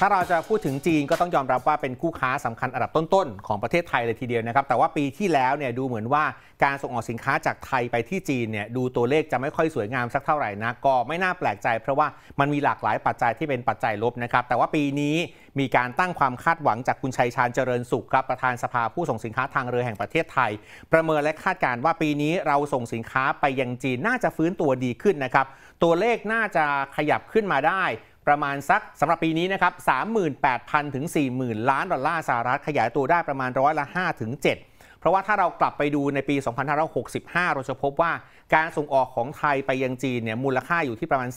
ถ้าเราจะพูดถึงจีนก็ต้องยอมรับว่าเป็นคู่ค้าสำคัญอันดับต้นๆของประเทศไทยเลยทีเดียวนะครับ แต่ว่าปีที่แล้วเนี่ยดูเหมือนว่าการส่งออกสินค้าจากไทยไปที่จีนเนี่ยดูตัวเลขจะไม่ค่อยสวยงามสักเท่าไหร่นะก็ไม่น่าแปลกใจเพราะว่ามันมีหลากหลายปัจจัยที่เป็นปัจจัยลบนะครับแต่ว่าปีนี้มีการตั้งความคาดหวังจากคุณชัยชาญเจริญสุขครับประธานสภาผู้ส่งสินค้าทางเรือแห่งประเทศไทย ประเมินและคาดการณ์ว่าปีนี้เราส่งสินค้าไปยังจีนน่าจะฟื้นตัวดีขึ้นนะครับตัวเลขน่าจะขยับขึ้นมาได้ประมาณ สักสำหรับปีนี้นะครับ38,000 ถึง 40,000 ล้านดอลลาร์สหรัฐ ขยายตัวได้ประมาณร้อยละ5ถึง7เพราะว่าถ้าเรากลับไปดูในปี 2565เราจะพบว่า การส่งออกของไทย ไปยังจีนเนี่ยมูลค่าอยู่ที่ประมาณ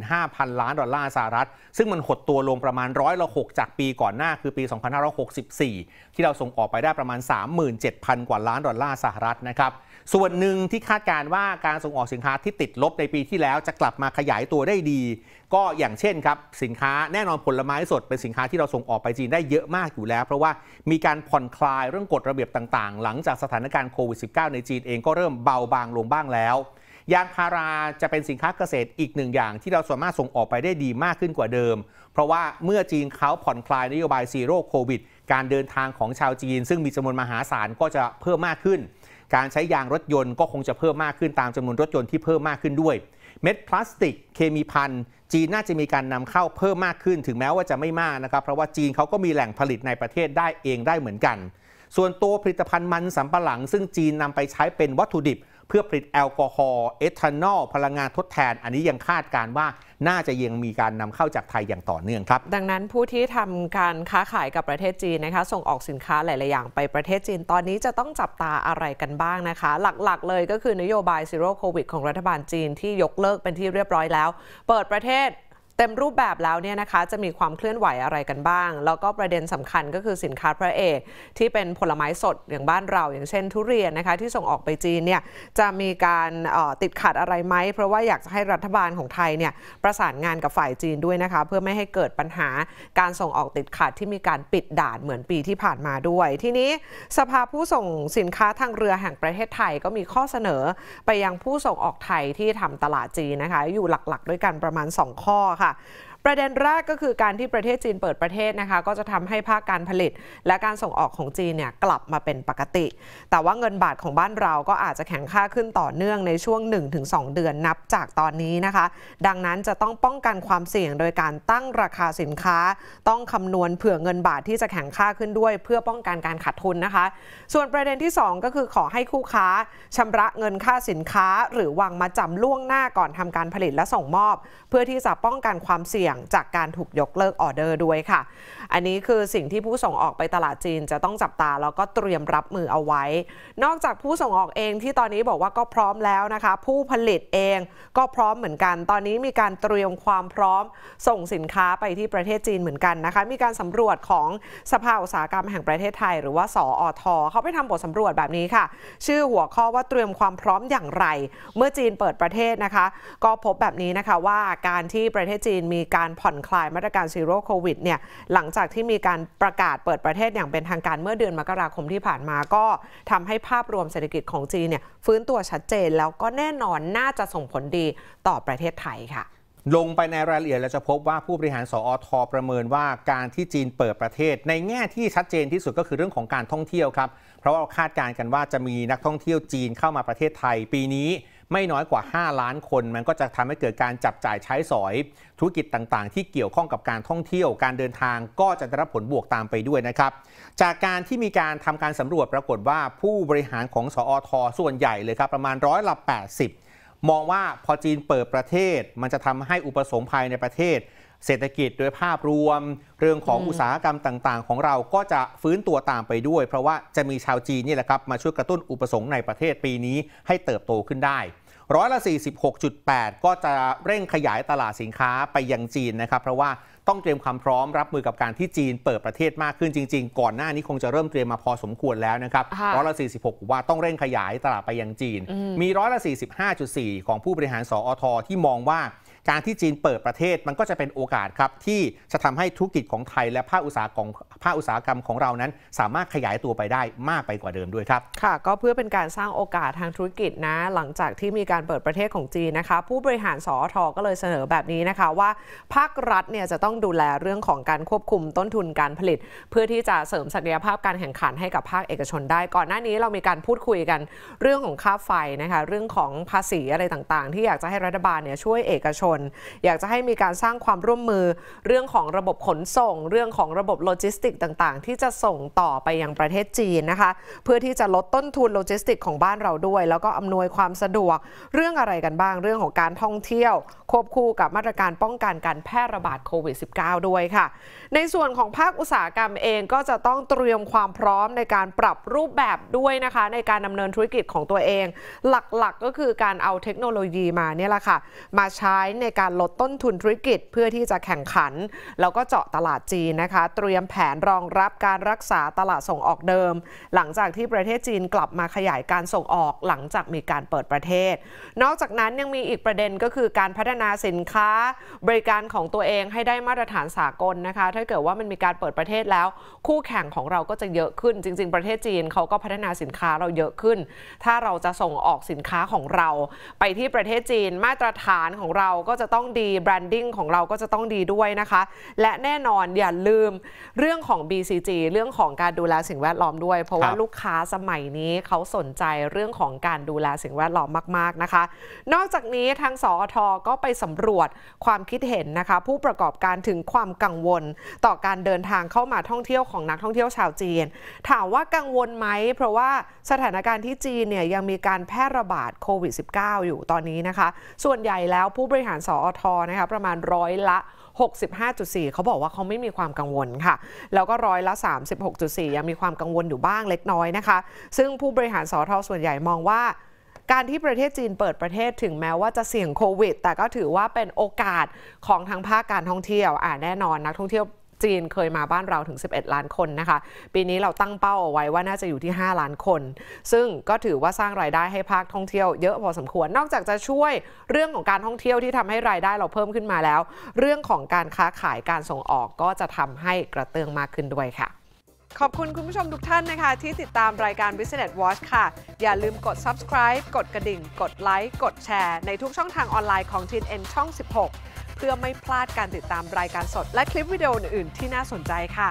35,000 ล้านดอลลาร์สหรัฐซึ่งมันหดตัวลงประมาณร้อยละ6จากปีก่อนหน้าคือปี2564 ที่เราส่งออกไปได้ประมาณ 37,000 กว่าล้านดอลลาร์สหรัฐนะครับส่วนหนึ่งที่คาดการว่าการส่งออกสินค้าที่ติดลบในปีที่แล้วจะกลับมาขยายตัวได้ดี ก็อย่างเช่นครับ สินค้าแน่นอนผลไม้สดเป็นสินค้าที่เราส่งออกไปจีนได้เยอะมากอยู่แล้ว เพราะว่ามีการผ่อนคลายเรื่องกฎระเบียบต่างๆ หลังจากสถานการณ์โควิด -19 ในจีนเองก็เริ่มเบาบางลงบ้างแล้ว ยางพาราจะเป็นสินค้าเกษตรอีกหนึ่งอย่าง ที่เราสามารถส่งออกไปได้ดีมากขึ้นกว่าเดิม เพราะว่าเมื่อจีนเขาผ่อนคลายนโยบายซีโร่โควิดการเดินทางของชาวจีน ซึ่งมีจำนวนมหาศาลก็จะเพิ่มมากขึ้นการใช้ยางรถยนต์ก็คงจะเพิ่มมากขึ้นตามจำนวนรถยนต์ที่เพิ่มมากขึ้นด้วย เม็ดพลาสติก เคมีพันจีนน่าจะมีการนำเข้าเพิ่มมากขึ้นถึงแม้ว่าจะไม่มากนะครับ เพราะว่าจีนเขาก็มีแหล่งผลิตในประเทศได้เองได้เหมือนกัน ส่วนตัวผลิตภัณฑ์มันสำปะหลังซึ่งจีนนำไปใช้เป็นวัตถุดิบเพื่อผลิตแอลกอฮอล์เอทานอล พลังงานทดแทนอันนี้ยังคาดการว่าน่าจะยังมีการนำเข้าจากไทยอย่างต่อเนื่องครับ ดังนั้นผู้ที่ทำการค้าขายกับประเทศจีนนะคะ ส่งออกสินค้าหลาย ๆ อย่างไปประเทศจีนตอนนี้จะต้องจับตาอะไรกันบ้างนะคะ หลัก ๆ เลยก็คือนโยบายซีโร่โควิดของรัฐบาลจีนที่ยกเลิกเป็นที่เรียบร้อยแล้ว เปิดประเทศเต็มรูปแบบแล้วเนี่ยนะคะจะมีความเคลื่อนไหวอะไรกันบ้าง แล้วก็ประเด็นสำคัญก็คือสินค้าพระเอก ที่เป็นผลไม้สดอย่างบ้านเรา อย่างเช่น ทุเรียนนะคะที่ส่งออกไปจีนเนี่ยจะมีการติดขัดอะไรไหมเพราะว่าอยากจะให้รัฐบาลของไทยเนี่ยประสานงานกับฝ่ายจีนด้วยนะคะเพื่อไม่ให้เกิดปัญหาการส่งออกติดขัดที่มีการปิดด่านเหมือนปีที่ผ่านมาด้วย ทีนี้สภาผู้ส่งสินค้าทางเรือแห่งประเทศไทยก็มีข้อเสนอ ไปยังผู้ส่งออกไทยที่ทำตลาดจีนนะคะอยู่หลักๆ ด้วยกันประมาณ 2 ข้อค่ะค่ะประเด็นแรกก็คือการที่ประเทศจีนเปิดประเทศนะคะ ก็จะทำให้ภาคการผลิต และการส่งออกของจีนเนี่ยกลับมาเป็นปกติ แต่ว่าเงินบาทของบ้านเราก็อาจจะแข็งค่าขึ้นต่อเนื่องในช่วง 1-2 เดือนนับจากตอนนี้นะคะ ดังนั้นจะต้องป้องกันความเสี่ยง โดยการตั้งราคาสินค้าต้องคำนวณเผื่อเงินบาทที่จะแข็งค่าขึ้นด้วย เพื่อป้องกันการขาดทุนนะคะ ส่วนประเด็นที่2ก็คือขอให้คู่ค้าชำระเงินค่าสินค้าหรือวางมาจำล่วงหน้าก่อนทำการผลิตและส่งมอบ เพื่อที่จะป้องกันความเสี่ยงงจากการถูกยกเลิกออเดอร์ด้วยค่ะ อันนี้คือสิ่งที่ผู้ส่งออกไปตลาดจีนจะต้องจับตาแล้วก็เตรียมรับมือเอาไว้ นอกจากผู้ส่งออกเองที่ตอนนี้บอกว่าก็พร้อมแล้วนะคะ ผู้ผลิตเองก็พร้อมเหมือนกัน ตอนนี้มีการเตรียมความพร้อมส่งสินค้าไปที่ประเทศจีนเหมือนกันนะคะ มีการสำรวจของสภาอุตสาหกรรมแห่งประเทศไทย หรือว่าสออท เขาไปทำบทสำรวจแบบนี้ค่ะ ชื่อหัวข้อว่าเตรียมความพร้อมอย่างไร เมื่อจีนเปิดประเทศนะคะ ก็พบแบบนี้นะคะว่าการที่ประเทศจีนมีการการผ่อนคลายมาตรการซีโร่โควิดเนี่ยหลังจากที่มีการประกาศเปิดประเทศอย่างเป็นทางการเมื่อเดือนมกราคมที่ผ่านมา ก็ทำให้ภาพรวมเศรษฐกิจของจีนเนี่ยฟื้นตัวชัดเจนแล้วก็แน่นอนน่าจะส่งผลดีต่อประเทศไทยค่ะ ลงไปในรายละเอียดเราจะพบว่าผู้บริหารสอทอประเมินว่าการที่จีนเปิดประเทศในแง่ที่ชัดเจนที่สุดก็คือเรื่องของการท่องเที่ยวครับ เพราะว่าาคาดการณ์กันว่าจะมีนักท่องเที่ยวจีนเข้ามาประเทศไทย ปีนี้ไม่น้อยกว่า 5 ล้านคนมันก็จะทำให้เกิดการจับจ่ายใช้สอย ธุรกิจต่างๆ ที่เกี่ยวข้องกับการท่องเที่ยวการเดินทาง ก็จะได้รับผลบวกตามไปด้วยนะครับ จากการที่มีการทำการสำรวจปรากฏว่า ผู้บริหารของสอท ส่วนใหญ่เลยครับประมาณร้อยละ 80 มองว่าพอจีนเปิดประเทศ มันจะทำให้อุปสงค์ภายในประเทศเศรษฐกิจโดยภาพรวม เรื่องของอุตสาหกรรมต่างๆ ของเราก็จะฟื้นตัวตามไปด้วย เพราะว่าจะมีชาวจีนนี่แหละครับมาช่วยกระตุ้นอุปสงค์ในประเทศปีนี้ให้เติบโตขึ้นได้ร้อยละ46.8 ก็จะเร่งขยายตลาดสินค้าไปยังจีนนะครับ เพราะว่าต้องเตรียมความพร้อมรับมือกับการที่จีน เปิดประเทศมากขึ้นจริงๆ ก่อนหน้านี้คงจะเริ่มเตรียมมาพอสมควรแล้วนะครับร้อยละ46ว่าต้องเร่งขยายตลาดไปยังจีนมีร้อยละ45.4ของผู้บริหารสอท ที่มองว่าการที่จีนเปิดประเทศมันก็จะเป็นโอกาสครับที่จะทำให้ธุรกิจของไทยและภาคอุตสาหกรรมภาคอุตสาหกรรมของเรานั้น สามารถขยายตัวไปได้มากไปกว่าเดิมด้วยครับค่ะ ก็เพื่อเป็นการสร้างโอกาสทางธุรกิจนะหลังจากที่มีการเปิดประเทศของจีนนะคะผู้บริหารสอทอก็เลยเสนอแบบนี้นะคะว่าภาครัฐเนี่ยจะต้องดูแลเรื่องของการควบคุมต้นทุนการผลิต เพื่อที่จะเสริมศักยภาพการแข่งขันให้กับภาคเอกชนได้ ก่อนหน้านี้เรามีการพูดคุยกันเรื่องของค่าไฟนะคะเรื่องของภาษีอะไรต่าง ๆ ที่อยากจะให้รัฐบาลเนี่ยช่วยเอกชนนอยากจะให้มีการสร้างความร่วมมือเรื่องของระบบขนส่ง เรื่องของระบบโลจิสติกต่างๆ ที่จะส่งต่อไปยังประเทศจีนนะคะ เพื่อที่จะลดต้นทุนโลจิสติกของบ้านเราด้วย แล้วก็อำนวยความสะดวก เรื่องอะไรกันบ้างเรื่องของการท่องเที่ยว ควบคู่กับมาตรการป้องกันการแพร่ระบาดโควิด -19 ด้วยค่ะ ในส่วนของภาคอุตสาหกรรมเองก็จะต้องเตรียมความพร้อมในการปรับรูปแบบด้วยนะคะในการดำเนินธุรกิจของตัวเอง หลักๆกก็คือการเอาเทคโนโลยีมาเนี่ยแหละค่ะ มาใช้ในในการลดต้นทุนธุรกิจ เพื่อที่จะแข่งขันแล้วก็เจาะตลาดจีนนะคะ เตรียมแผนรองรับการรักษาตลาดส่งออกเดิม หลังจากที่ประเทศจีนกลับมาขยายการส่งออกหลังจากมีการเปิดประเทศ นอกจากนั้นยังมีอีกประเด็นก็คือการพัฒนาสินค้า บริการของตัวเองให้ได้มาตรฐานสากลนะคะ ถ้าเกิดว่ามันมีการเปิดประเทศแล้ว คู่แข่งของเราก็จะเยอะขึ้นจริงๆ ประเทศจีนเขาก็พัฒนาสินค้าเราเยอะขึ้น ถ้าเราจะส่งออกสินค้าของเรา ไปที่ประเทศจีนมาตรฐานของเราก็จะต้องดีแบรนดิ้งของเราก็จะต้องดีด้วยนะคะ และแน่นอนอย่าลืมเรื่องของ BCG เรื่องของการดูแลสิ่งแวดล้อมด้วย เพราะว่าลูกค้าสมัยนี้เขาสนใจเรื่องของการดูแลสิ่งแวดล้อมมากๆนะคะ นอกจากนี้ทางสอทอก็ไปสำรวจความคิดเห็นนะคะ ผู้ประกอบการถึงความกังวลต่อการเดินทางเข้ามาท่องเที่ยวของนักท่องเที่ยวชาวจีน ถามว่ากังวลไหมเพราะว่าสถานการณ์ที่จีนเนี่ยยังมีการแพร่ระบาดโควิด -19 อยู่ตอนนี้นะคะ ส่วนใหญ่แล้วผู้บริหารารสอทอนะคะประมาณร้อยละ 65.4 เขาบอกว่าเขาไม่มีความกังวลค่ะแล้วก็ร้อยละ 36.4 ยังมีความกังวลอยู่บ้างเล็กน้อยนะคะ ซึ่งผู้บริหารสอทอส่วนใหญ่มองว่า การที่ประเทศจีนเปิดประเทศถึงแม้ว่าจะเสี่ยงโควิด แต่ก็ถือว่าเป็นโอกาสของทางภาคการท่องเที่ยวอ่าแน่นอนนักท่องเที่ยวจีนเคยมาบ้านเราถึง 11 ล้านคนนะคะ ปีนี้เราตั้งเป้าเอาไว้ว่าน่าจะอยู่ที่ 5 ล้านคน ซึ่งก็ถือว่าสร้างรายได้ให้ภาคท่องเที่ยวเยอะพอสมควร นอกจากจะช่วย เรื่องของการท่องเที่ยวที่ทำให้รายได้เราเพิ่มขึ้นมาแล้ว เรื่องของการค้าขายการส่งออกก็จะทำให้กระเตื้องมากขึ้นด้วยค่ะ ขอบคุณคุณผู้ชมทุกท่านนะคะ ที่ติดตามรายการ Business Watch ค่ะ อย่าลืมกด subscribe กดกระดิ่ง กดไลค์ กดแชร์ ในทุกช่องทางออนไลน์ของ TNN ช่อง 16เพื่อไม่พลาดการติดตามรายการสด และคลิปวิดีโออื่น ๆ ที่น่าสนใจค่ะ